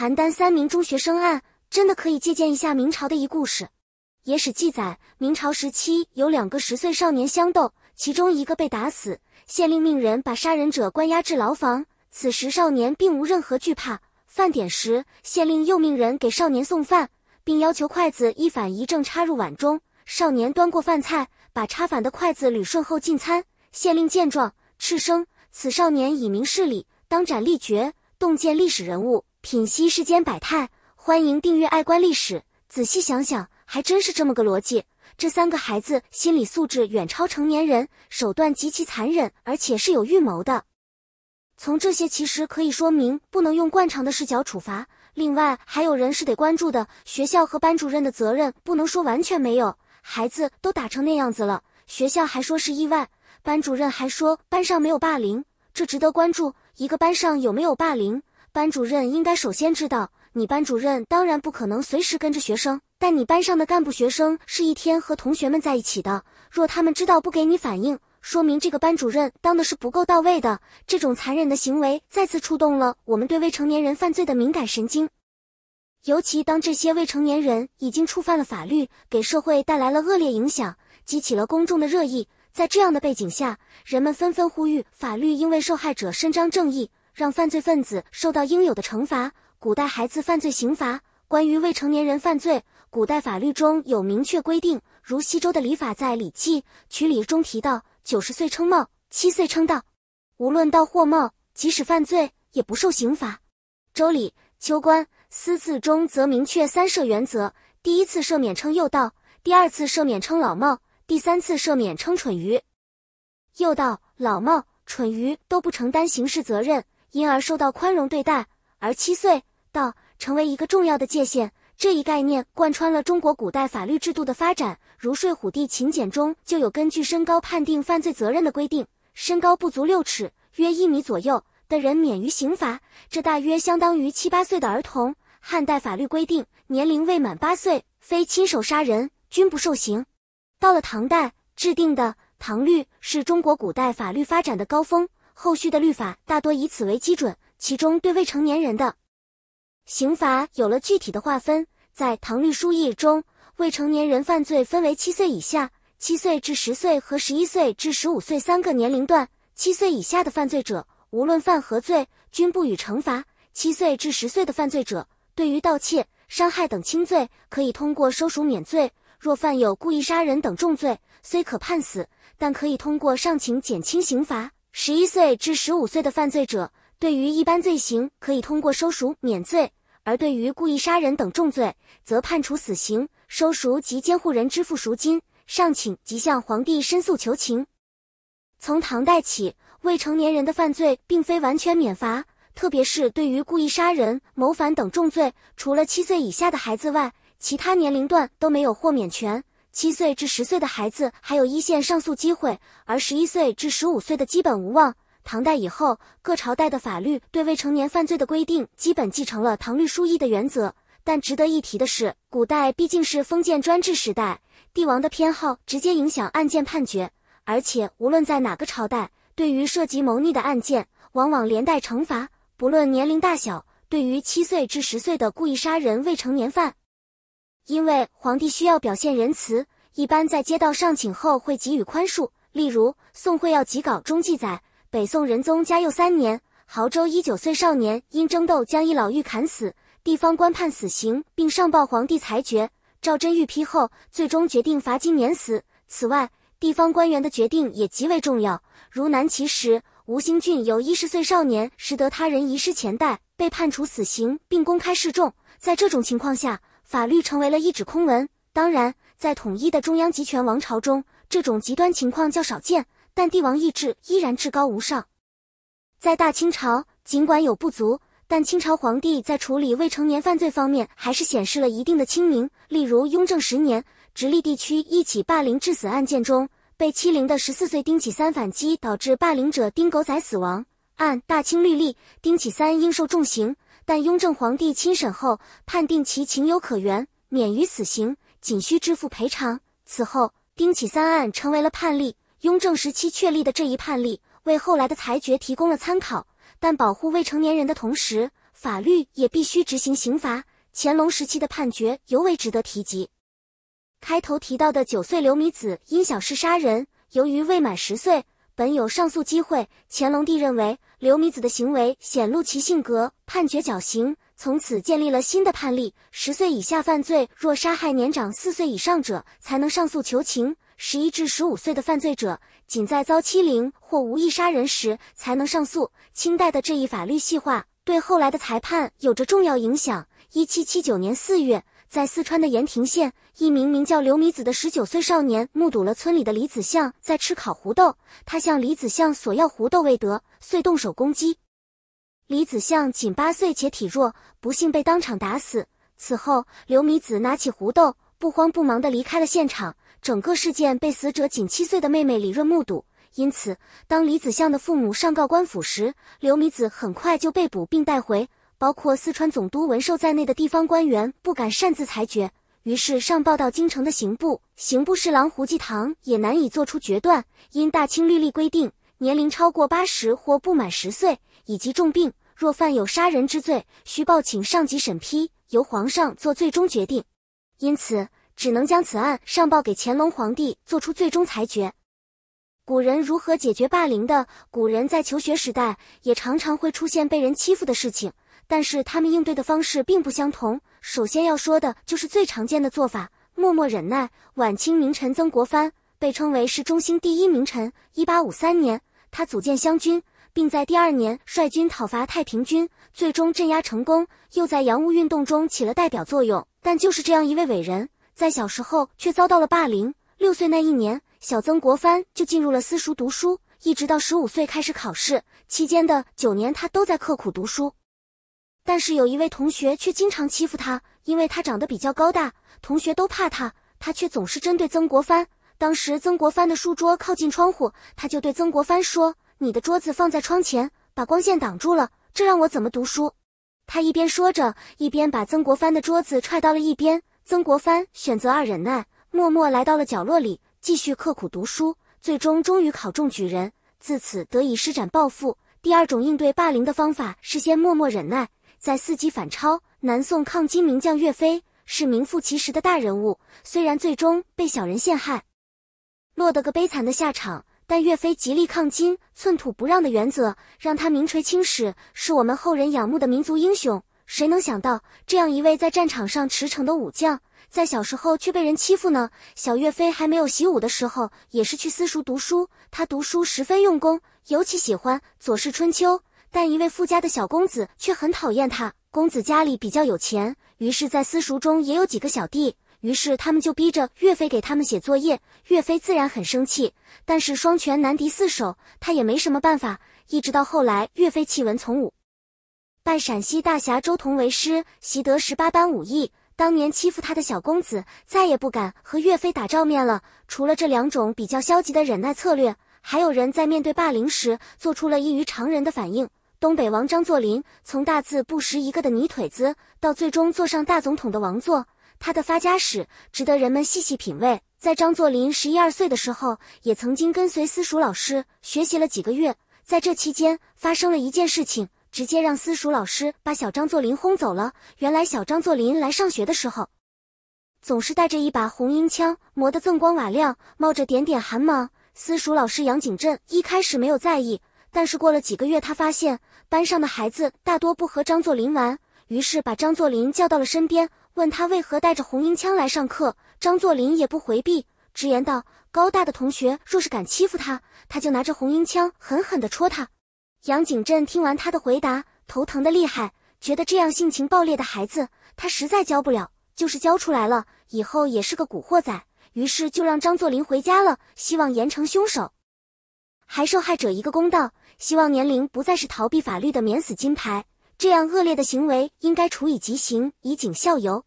邯郸三名中学生案真的可以借鉴一下明朝的一故事。野史记载，明朝时期有两个十岁少年相斗，其中一个被打死，县令命人把杀人者关押至牢房。此时少年并无任何惧怕。饭点时，县令又命人给少年送饭，并要求筷子一反一正插入碗中。少年端过饭菜，把插反的筷子捋顺后进餐。县令见状，斥声：“此少年以明事理，当斩立决。”洞见历史人物。品析世间百态，欢迎订阅《爱观历史》。仔细想想，还真是这么个逻辑。这三个孩子心理素质远超成年人，手段极其残忍，而且是有预谋的。从这些其实可以说明，不能用惯常的视角处罚。另外，还有人是得关注的，学校和班主任的责任不能说完全没有。孩子都打成那样子了，学校还说是意外，班主任还说班上没有霸凌，这值得关注。一个班上有没有霸凌？班主任应该首先知道，你班主任当然不可能随时跟着学生，但你班上的干部学生是一天和同学们在一起的。若他们知道不给你反映，说明这个班主任当的是不够到位的。这种残忍的行为再次触动了我们对未成年人犯罪的敏感神经。尤其当这些未成年人已经触犯了法律，给社会带来了恶劣影响，激起了公众的热议。在这样的背景下，人们纷纷呼吁法律应为受害者伸张正义。让犯罪分子受到应有的惩罚。古代孩子犯罪刑罚，关于未成年人犯罪，古代法律中有明确规定。如西周的礼法在《礼记·曲礼》中提到：“九十岁称茂，七岁称道。无论道或貌，即使犯罪，也不受刑罚。”《周礼·秋官·司字》中则明确三赦原则：第一次赦免称幼道，第二次赦免称老耄，第三次赦免称蠢愚。幼道、老耄、蠢愚都不承担刑事责任。因而受到宽容对待，而七岁到成为一个重要的界限。这一概念贯穿了中国古代法律制度的发展。如《睡虎地秦简》中就有根据身高判定犯罪责任的规定：身高不足六尺（约一米左右）的人免于刑罚，这大约相当于七八岁的儿童。汉代法律规定，年龄未满八岁，非亲手杀人，均不受刑。到了唐代，制定的《唐律》是中国古代法律发展的高峰。后续的律法大多以此为基准，其中对未成年人的刑罚有了具体的划分。在《唐律疏议》中，未成年人犯罪分为七岁以下、七岁至十岁和十一岁至十五岁三个年龄段。七岁以下的犯罪者，无论犯何罪，均不予惩罚；七岁至十岁的犯罪者，对于盗窃、伤害等轻罪，可以通过收赎免罪；若犯有故意杀人等重罪，虽可判死，但可以通过上情减轻刑罚。十一岁至十五岁的犯罪者，对于一般罪行可以通过收赎免罪；而对于故意杀人等重罪，则判处死刑，收赎及监护人支付赎金，上请即向皇帝申诉求情。从唐代起，未成年人的犯罪并非完全免罚，特别是对于故意杀人、谋反等重罪，除了七岁以下的孩子外，其他年龄段都没有豁免权。七岁至十岁的孩子还有一线上诉机会，而十一岁至十五岁的基本无望。唐代以后，各朝代的法律对未成年犯罪的规定基本继承了《唐律疏议》的原则。但值得一提的是，古代毕竟是封建专制时代，帝王的偏好直接影响案件判决。而且，无论在哪个朝代，对于涉及谋逆的案件，往往连带惩罚，不论年龄大小。对于七岁至十岁的故意杀人未成年犯。因为皇帝需要表现仁慈，一般在接到上请后会给予宽恕。例如《宋会要集稿》中记载，北宋仁宗嘉佑三年，亳州一九岁少年因争斗将一老妪砍死，地方官判死刑，并上报皇帝裁决。赵祯御批后，最终决定罚金免死。此外，地方官员的决定也极为重要。如南齐时，吴兴俊有一十岁少年拾得他人遗失钱袋，被判处死刑，并公开示众。在这种情况下，法律成为了一纸空文。当然，在统一的中央集权王朝中，这种极端情况较少见，但帝王意志依然至高无上。在大清朝，尽管有不足，但清朝皇帝在处理未成年犯罪方面还是显示了一定的清明。例如，雍正十年，直隶地区一起霸凌致死案件中，被欺凌的十四岁丁启三反击，导致霸凌者丁狗仔死亡。按大清律例，丁启三应受重刑。但雍正皇帝亲审后，判定其情有可原，免于死刑，仅需支付赔偿。此后，丁启三案成为了判例。雍正时期确立的这一判例，为后来的裁决提供了参考。但保护未成年人的同时，法律也必须执行刑罚。乾隆时期的判决尤为值得提及。开头提到的九岁刘米子因小事杀人，由于未满十岁。本有上诉机会，乾隆帝认为刘米子的行为显露其性格，判决绞刑。从此建立了新的判例：十岁以下犯罪，若杀害年长四岁以上者，才能上诉求情；十一至十五岁的犯罪者，仅在遭欺凌或无意杀人时才能上诉。清代的这一法律细化对后来的裁判有着重要影响。一七七九年四月。在四川的盐亭县，一名名叫刘米子的十九岁少年目睹了村里的李子相在吃烤胡豆，他向李子相索要胡豆未得，遂动手攻击。李子相仅八岁且体弱，不幸被当场打死。此后，刘米子拿起胡豆，不慌不忙地离开了现场。整个事件被死者仅七岁的妹妹李润目睹，因此，当李子相的父母上告官府时，刘米子很快就被捕并带回。包括四川总督文寿在内的地方官员不敢擅自裁决，于是上报到京城的刑部。刑部侍郎胡继堂也难以做出决断，因大清律例规定，年龄超过八十或不满十岁以及重病，若犯有杀人之罪，需报请上级审批，由皇上做最终决定。因此，只能将此案上报给乾隆皇帝做出最终裁决。古人如何解决霸凌的？古人在求学时代也常常会出现被人欺负的事情。但是他们应对的方式并不相同。首先要说的就是最常见的做法——默默忍耐。晚清名臣曾国藩被称为是中兴第一名臣。一八五三年，他组建湘军，并在第二年率军讨伐太平军，最终镇压成功。又在洋务运动中起了代表作用。但就是这样一位伟人，在小时候却遭到了霸凌。六岁那一年，小曾国藩就进入了私塾读书，一直到十五岁开始考试期间的九年，他都在刻苦读书。但是有一位同学却经常欺负他，因为他长得比较高大，同学都怕他，他却总是针对曾国藩。当时曾国藩的书桌靠近窗户，他就对曾国藩说：“你的桌子放在窗前，把光线挡住了，这让我怎么读书？”他一边说着，一边把曾国藩的桌子踹到了一边。曾国藩选择二忍耐，默默来到了角落里，继续刻苦读书，最终终于考中举人，自此得以施展抱负。第二种应对霸凌的方法是先默默忍耐。在四级反超，南宋抗金名将岳飞是名副其实的大人物。虽然最终被小人陷害，落得个悲惨的下场，但岳飞极力抗金、寸土不让的原则，让他名垂青史，是我们后人仰慕的民族英雄。谁能想到，这样一位在战场上驰骋的武将，在小时候却被人欺负呢？小岳飞还没有习武的时候，也是去私塾读书。他读书十分用功，尤其喜欢《左氏春秋》。但一位富家的小公子却很讨厌他。公子家里比较有钱，于是，在私塾中也有几个小弟，于是他们就逼着岳飞给他们写作业。岳飞自然很生气，但是双拳难敌四手，他也没什么办法。一直到后来，岳飞弃文从武，拜陕西大侠周同为师，习得十八般武艺。当年欺负他的小公子再也不敢和岳飞打照面了。除了这两种比较消极的忍耐策略，还有人在面对霸凌时做出了异于常人的反应。东北王张作霖从大字不识一个的泥腿子，到最终坐上大总统的王座，他的发家史值得人们细细品味。在张作霖十一二岁的时候，也曾经跟随私塾老师学习了几个月。在这期间，发生了一件事情，直接让私塾老师把小张作霖轰走了。原来，小张作霖来上学的时候，总是带着一把红缨枪，磨得锃光瓦亮，冒着点点寒芒。私塾老师杨景镇一开始没有在意，但是过了几个月，他发现。班上的孩子大多不和张作霖玩，于是把张作霖叫到了身边，问他为何带着红缨枪来上课。张作霖也不回避，直言道：“高大的同学若是敢欺负他，他就拿着红缨枪狠狠地戳他。”杨景镇听完他的回答，头疼的厉害，觉得这样性情暴烈的孩子，他实在教不了，就是教出来了，以后也是个古惑仔。于是就让张作霖回家了，希望严惩凶手。还受害者一个公道，希望年龄不再是逃避法律的免死金牌。这样恶劣的行为应该处以极刑，以儆效尤。